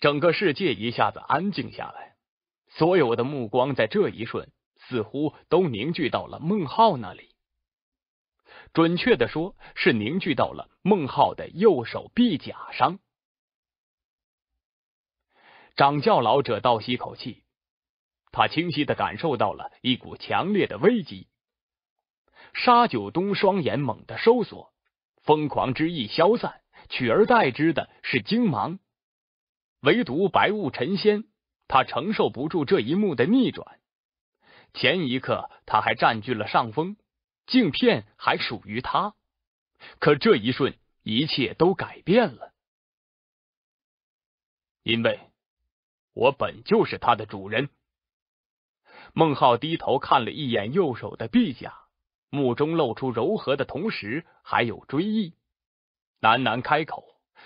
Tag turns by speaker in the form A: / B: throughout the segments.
A: 整个世界一下子安静下来，所有的目光在这一瞬似乎都凝聚到了孟浩那里，准确的说，是凝聚到了孟浩的右手臂甲上。掌教老者倒吸口气，他清晰的感受到了一股强烈的危机。沙九东双眼猛地收缩，疯狂之意消散，取而代之的是惊芒。唯独白雾沉仙，他承受不住这一幕的逆转。前一刻他还占据了上风，镜片还属于他，可这一瞬，一切都改变了。因为，我本就是他的主人。孟浩低头看了一眼右手的臂甲，目中露出柔和的同时，还有追忆，喃喃开口，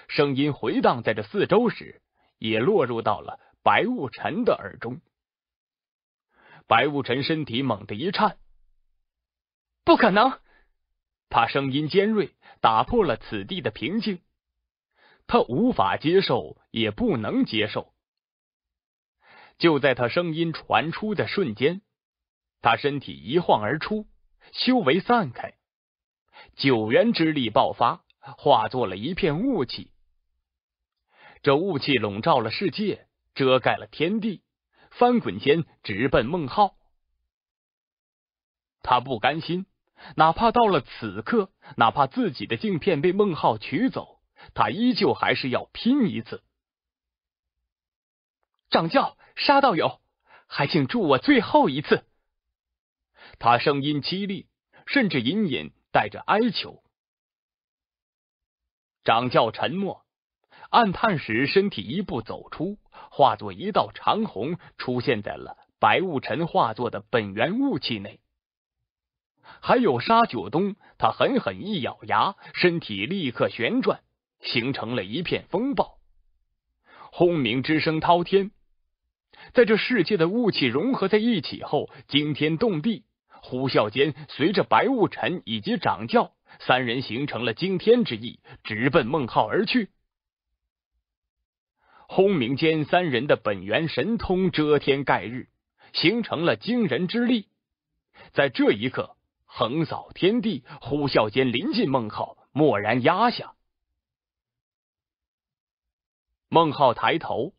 A: 声音回荡在这四周时。也落入到了白雾尘的耳中。白雾尘身体猛地一颤，不可能！他声音尖锐，打破了此地的平静。他无法接受，也不能接受。就在他声音传出的瞬间，他身体一晃而出，修为散开，九元之力爆发，化作了一片雾气。这雾气笼罩了世界，遮盖了天地，翻滚间直奔孟浩。他不甘心，哪怕到了此刻，哪怕自己的镜片被孟浩取走，他依旧还是要拼一次。掌教沙道友，还请助我最后一次。他声音凄厉，甚至隐隐带着哀求。掌教沉默。暗探时，身体一步走出，化作一道长虹，出现在了白雾尘化作的本源雾气内。还有沙九东，他狠狠一咬牙，身体立刻旋转，形成了一片风暴，轰鸣之声滔天。在这世界的雾气融合在一起后，惊天动地，呼啸间，随着白雾尘以及掌教三人形成了惊天之意，直奔孟浩而去。轰鸣间，三人的本源神通遮天盖日，形成了惊人之力，在这一刻横扫天地。呼啸间，临近孟浩，蓦然压下。孟浩抬头，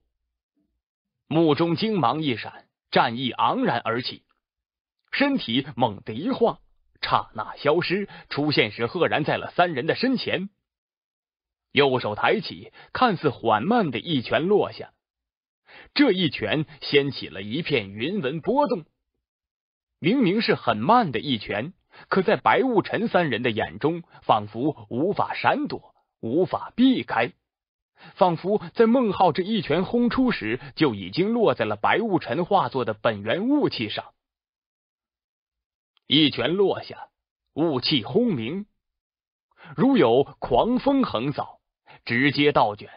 A: 目中精芒一闪，战意昂然而起，身体猛地一晃，刹那消失。出现时，赫然在了三人的身前。右手抬起，看似缓慢的一拳落下，这一拳掀起了一片云纹波动。明明是很慢的一拳，可在白雾尘三人的眼中，仿佛无法闪躲，无法避开，仿佛在孟浩这一拳轰出时，就已经落在了白雾尘化作的本源雾气上。一拳落下，雾气轰鸣，如有狂风横扫。直接倒卷，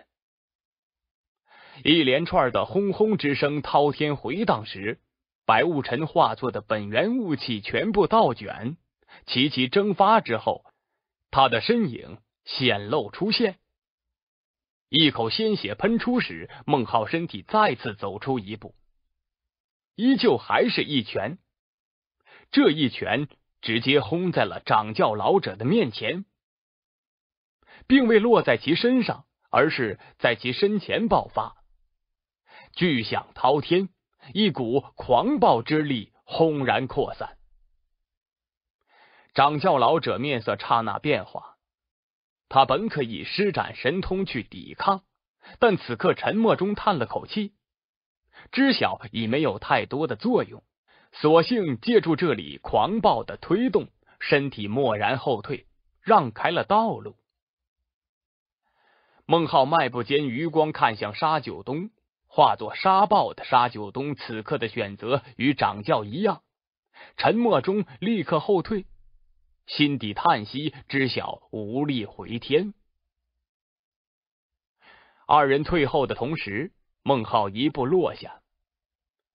A: 一连串的轰轰之声滔天回荡时，白雾尘化作的本源雾气全部倒卷，齐齐蒸发之后，他的身影显露出现。一口鲜血喷出时，孟浩身体再次走出一步，依旧还是一拳。这一拳直接轰在了掌教老者的面前。并未落在其身上，而是在其身前爆发，巨响滔天，一股狂暴之力轰然扩散。掌教老者面色刹那变化，他本可以施展神通去抵抗，但此刻沉默中叹了口气，知晓已没有太多的作用，索性借助这里狂暴的推动，身体蓦然后退，让开了道路。孟浩迈步间，余光看向沙九东，化作沙暴的沙九东，此刻的选择与掌教一样，沉默中立刻后退，心底叹息，知晓无力回天。二人退后的同时，孟浩一步落下，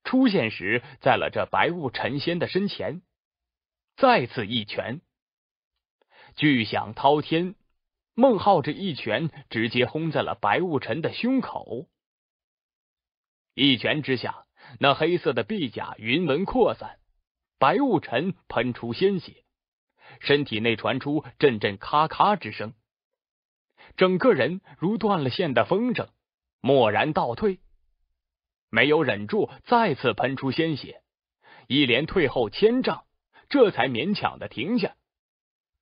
A: 出现时在了这白雾沉仙的身前，再次一拳，巨响滔天。孟浩这一拳直接轰在了白雾尘的胸口，一拳之下，那黑色的臂甲云纹扩散，白雾尘喷出鲜血，身体内传出阵阵咔咔之声，整个人如断了线的风筝，蓦然倒退，没有忍住，再次喷出鲜血，一连退后千丈，这才勉强的停下。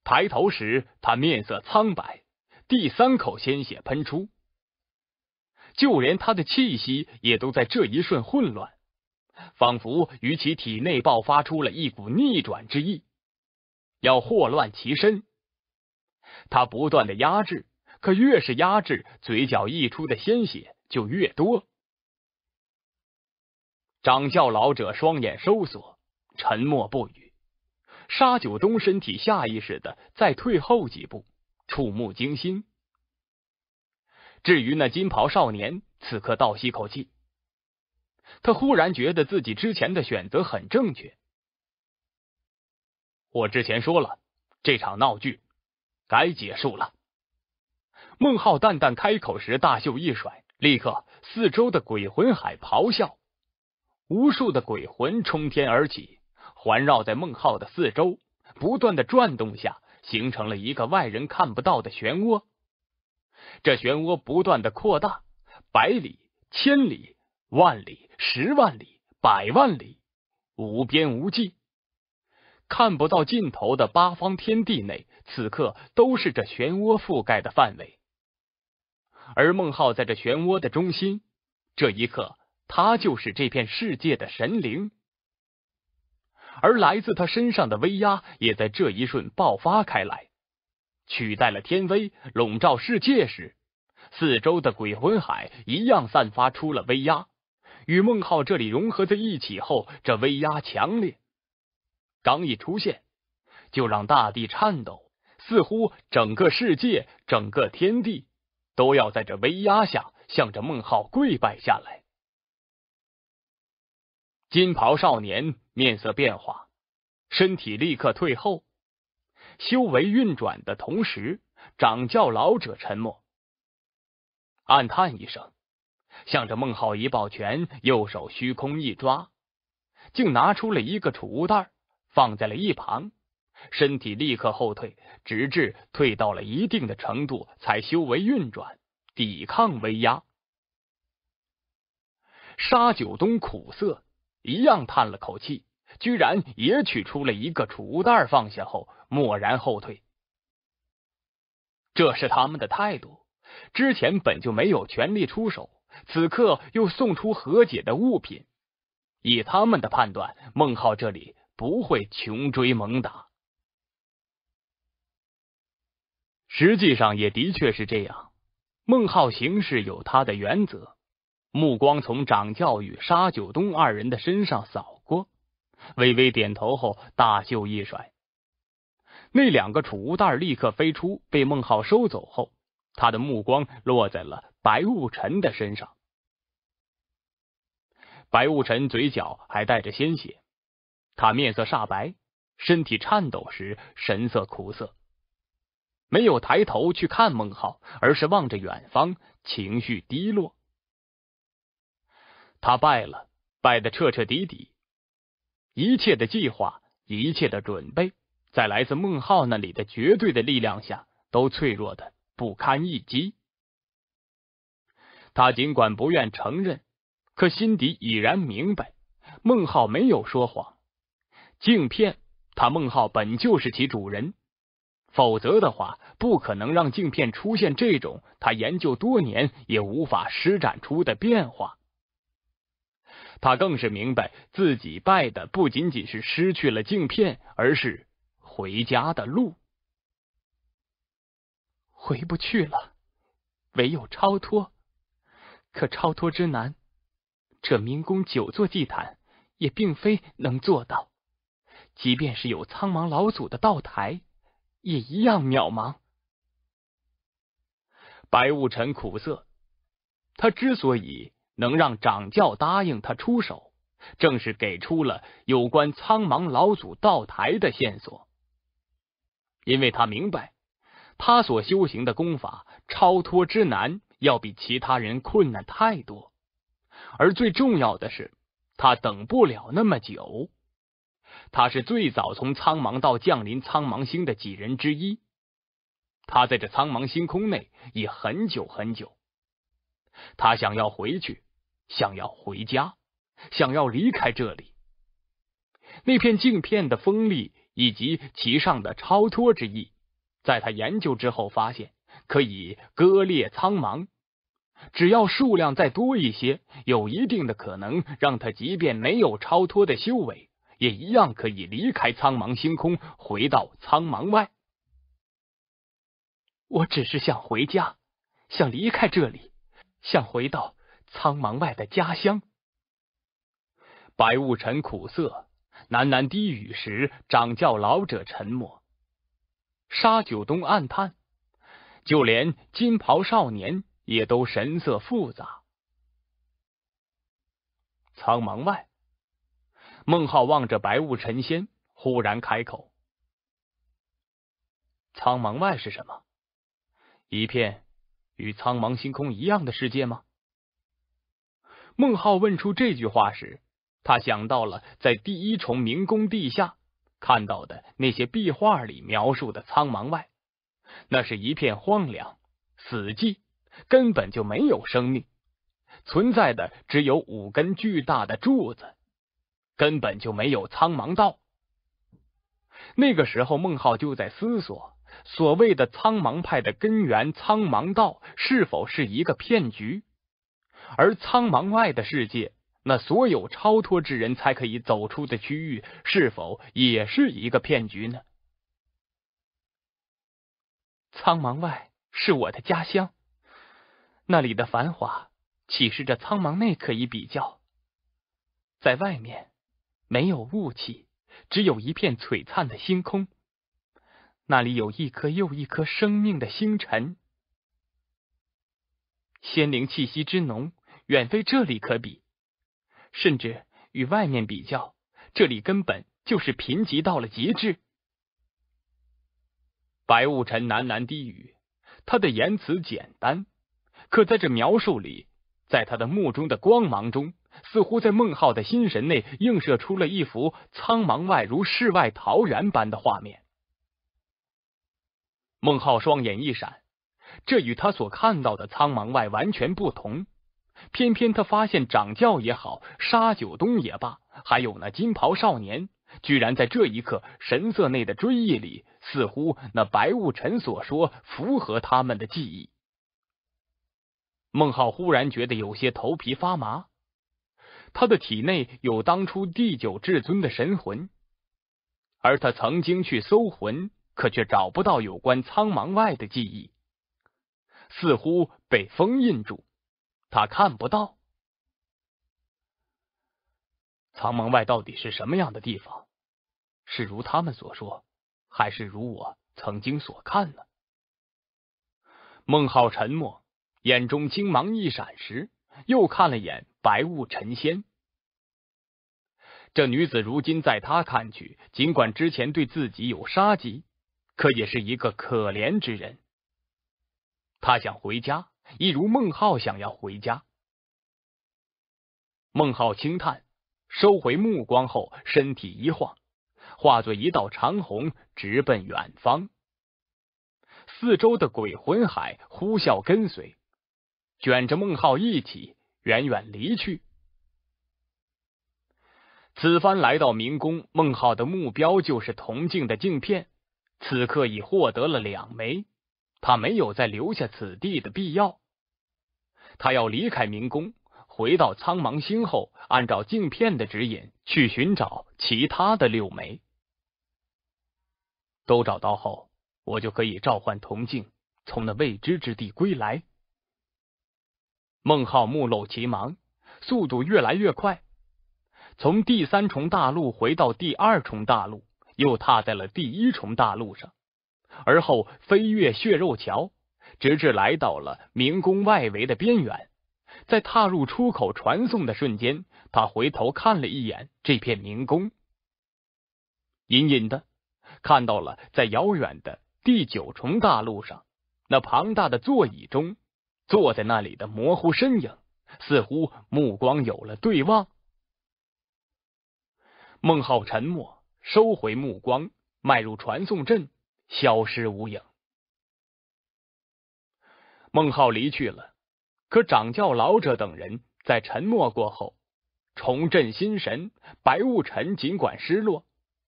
A: 抬头时，他面色苍白，第三口鲜血喷出，就连他的气息也都在这一瞬混乱，仿佛与其体内爆发出了一股逆转之意，要祸乱其身。他不断的压制，可越是压制，嘴角溢出的鲜血就越多。掌教老者双眼收缩，沉默不语。沙九东身体下意识的再退后几步，触目惊心。至于那金袍少年，此刻倒吸口气，他忽然觉得自己之前的选择很正确。我之前说了，这场闹剧该结束了。孟浩淡淡开口时，大袖一甩，立刻四周的鬼魂海咆哮，无数的鬼魂冲天而起。环绕在孟浩的四周，不断的转动下，形成了一个外人看不到的漩涡。这漩涡不断的扩大，百里、千里、万里、十万里、百万里，无边无际，看不到尽头的八方天地内，此刻都是这漩涡覆盖的范围。而孟浩在这漩涡的中心，这一刻，他就是这片世界的神灵。而来自他身上的威压也在这一瞬爆发开来，取代了天威笼罩世界时，四周的鬼魂海一样散发出了威压，与孟浩这里融合在一起后，这威压强烈，刚一出现就让大地颤抖，似乎整个世界、整个天地都要在这威压下向着孟浩跪拜下来。金袍少年面色变化，身体立刻退后，修为运转的同时，掌教老者沉默，暗叹一声，向着孟浩一抱拳，右手虚空一抓，竟拿出了一个储物袋，放在了一旁，身体立刻后退，直至退到了一定的程度，才修为运转，抵抗威压。沙九东苦涩。一样叹了口气，居然也取出了一个储物袋，放下后蓦然后退。这是他们的态度。之前本就没有权利出手，此刻又送出和解的物品，以他们的判断，孟浩这里不会穷追猛打。实际上也的确是这样，孟浩行事有他的原则。目光从掌教与沙九东二人的身上扫过，微微点头后，大袖一甩，那两个储物袋立刻飞出，被孟浩收走后，他的目光落在了白雾尘的身上。白雾尘嘴角还带着鲜血，他面色煞白，身体颤抖时神色苦涩，没有抬头去看孟浩，而是望着远方，情绪低落。他败了，败得彻彻底底。一切的计划，一切的准备，在来自孟浩那里的绝对的力量下，都脆弱的不堪一击。他尽管不愿承认，可心底已然明白，孟浩没有说谎。镜片，他孟浩本就是其主人，否则的话，不可能让镜片出现这种他研究多年也无法施展出的变化。他更是明白，自己败的不仅仅是失去了镜片，而是回家的路，回不去了。唯有超脱，可超脱之难，这明宫九座祭坛也并非能做到，即便是有苍茫老祖的道台，也一样渺茫。白雾尘苦涩，他之所以。能让掌教答应他出手，正是给出了有关苍茫老祖道台的线索。因为他明白，他所修行的功法超脱之难，要比其他人困难太多。而最重要的是，他等不了那么久。他是最早从苍茫道降临苍茫星的几人之一。他在这苍茫星空内已很久很久。他想要回去。想要回家，想要离开这里。那片镜片的锋利以及其上的超脱之意，在他研究之后发现，可以割裂苍茫。只要数量再多一些，有一定的可能，让他即便没有超脱的修为，也一样可以离开苍茫星空，回到苍茫外。我只是想回家，想离开这里，想回到。苍茫外的家乡，白雾尘苦涩，喃喃低语时，掌教老者沉默。沙九东暗叹，就连金袍少年也都神色复杂。苍茫外，孟浩望着白雾沉仙，忽然开口：“苍茫外是什么？一片与苍茫星空一样的世界吗？”孟浩问出这句话时，他想到了在第一重明宫地下看到的那些壁画里描述的苍茫外，那是一片荒凉、死寂，根本就没有生命存在的，只有五根巨大的柱子，根本就没有苍茫道。那个时候，孟浩就在思索，所谓的苍茫派的根源苍茫道是否是一个骗局。而苍茫外的世界，那所有超脱之人才可以走出的区域，是否也是一个骗局呢？苍茫外是我的家乡，那里的繁华岂是这苍茫内可以比较？在外面，没有雾气，只有一片璀璨的星空，那里有一颗又一颗生命的星辰，仙灵气息之浓。远非这里可比，甚至与外面比较，这里根本就是贫瘠到了极致。白雾尘喃喃低语，他的言辞简单，可在这描述里，在他的目中的光芒中，似乎在孟浩的心神内映射出了一幅苍茫外如世外桃源般的画面。孟浩双眼一闪，这与他所看到的苍茫外完全不同。偏偏他发现，掌教也好，沙九东也罢，还有那金袍少年，居然在这一刻神色内的追忆里，似乎那白雾尘所说符合他们的记忆。孟浩忽然觉得有些头皮发麻，他的体内有当初第九至尊的神魂，而他曾经去搜魂，可却找不到有关苍茫外的记忆，似乎被封印住。他看不到，苍门外到底是什么样的地方？是如他们所说，还是如我曾经所看呢？孟浩沉默，眼中精芒一闪时，又看了眼白雾沉仙。这女子如今在他看去，尽管之前对自己有杀机，可也是一个可怜之人。他想回家。一如孟浩想要回家，孟浩轻叹，收回目光后，身体一晃，化作一道长虹，直奔远方。四周的鬼魂海呼啸跟随，卷着孟浩一起远远离去。此番来到明宫，孟浩的目标就是铜镜的镜片，此刻已获得了两枚。他没有再留下此地的必要，他要离开明宫，回到苍茫星后，按照镜片的指引去寻找其他的六枚。都找到后，我就可以召唤铜镜，从那未知之地归来。孟浩目露奇芒，速度越来越快，从第三重大陆回到第二重大陆，又踏在了第一重大陆上。而后飞越血肉桥，直至来到了明宫外围的边缘。在踏入出口传送的瞬间，他回头看了一眼这片明宫，隐隐的看到了在遥远的第九重大陆上那庞大的座椅中坐在那里的模糊身影，似乎目光有了对望。孟浩沉默，收回目光，迈入传送阵。消失无影。孟浩离去了，可掌教老者等人在沉默过后重振心神。白雾尘尽管失落，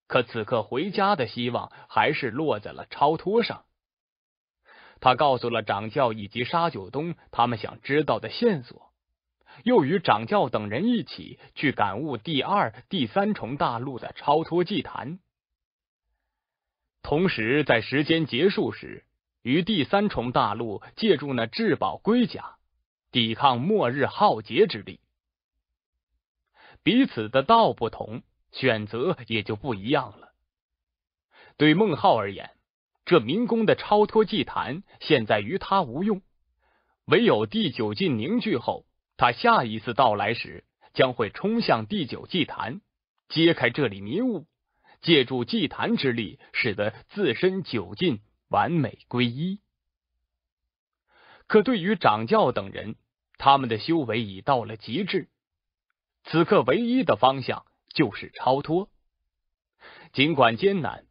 A: 可此刻回家的希望还是落在了超脱上。他告诉了掌教以及沙九东他们想知道的线索，又与掌教等人一起去感悟第二、第三重大陆的超脱祭坛。同时，在时间结束时，于第三重大陆，借助那至宝龟甲，抵抗末日浩劫之力。彼此的道不同，选择也就不一样了。对孟浩而言，这明宫的超脱祭坛，现在于他无用，唯有第九境凝聚后，他下一次到来时，将会冲向第九祭坛，揭开这里迷雾。借助祭坛之力，使得自身九境完美归一。可对于掌教等人，他们的修为已到了极致，此刻唯一的方向就是超脱。尽管艰难，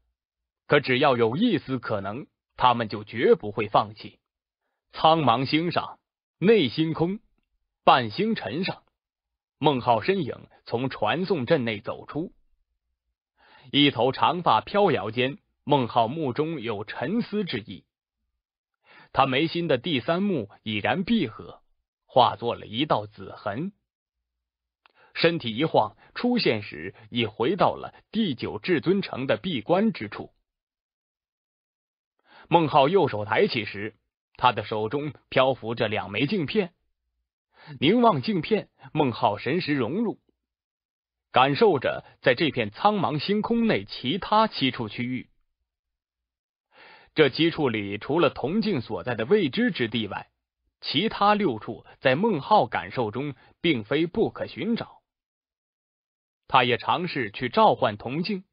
A: 可只要有一丝可能，他们就绝不会放弃。苍茫星上，内星空半星辰上，孟浩身影从传送阵内走出。一头长发飘摇间，孟浩目中有沉思之意。他眉心的第三目已然闭合，化作了一道紫痕。身体一晃，出现时已回到了第九至尊城的闭关之处。孟浩右手抬起时，他的手中漂浮着两枚镜片。凝望镜片，孟浩神识融入。感受着，在这片苍茫星空内，其他七处区域，这七处里除了铜镜所在的未知之地外，其他六处在孟浩感受中，并非不可寻找。他也尝试去召唤铜镜，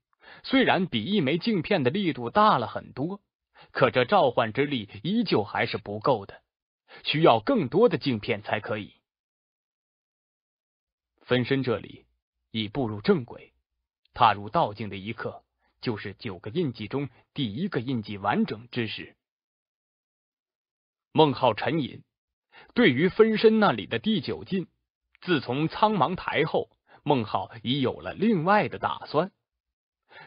A: 虽然比一枚镜片的力度大了很多，可这召唤之力依旧还是不够的，需要更多的镜片才可以。分身这里。已步入正轨，踏入道境的一刻，就是九个印记中第一个印记完整之时。孟浩沉吟，对于分身那里的第九境，自从苍茫台后，孟浩已有了另外的打算，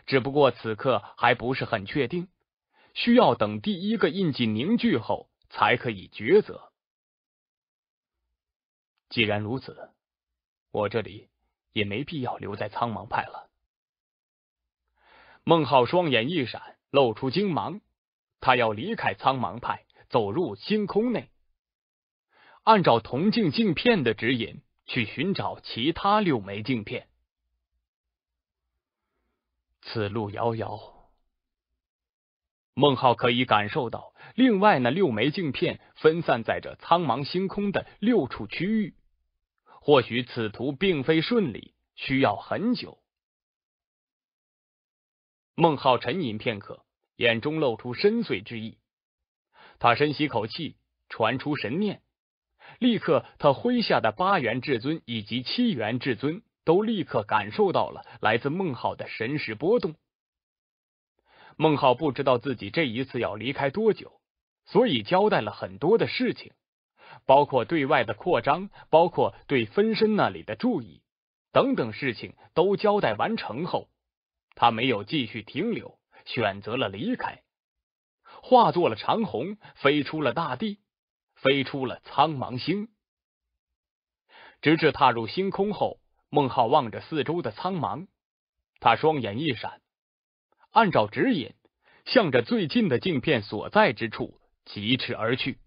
A: 只不过此刻还不是很确定，需要等第一个印记凝聚后才可以抉择。既然如此，我这里。也没必要留在苍茫派了。孟浩双眼一闪，露出精芒，他要离开苍茫派，走入星空内，按照铜镜镜片的指引去寻找其他六枚镜片。此路遥遥，孟浩可以感受到，另外那六枚镜片分散在这苍茫星空的六处区域。或许此途并非顺利，需要很久。孟浩沉吟片刻，眼中露出深邃之意。他深吸口气，传出神念。立刻，他麾下的八元至尊以及七元至尊都立刻感受到了来自孟浩的神识波动。孟浩不知道自己这一次要离开多久，所以交代了很多的事情。包括对外的扩张，包括对分身那里的注意，等等事情都交代完成后，他没有继续停留，选择了离开，化作了长虹，飞出了大地，飞出了苍茫星。直至踏入星空后，孟浩望着四周的苍茫，他双眼一闪，按照指引，向着最近的镜片所在之处疾驰而去。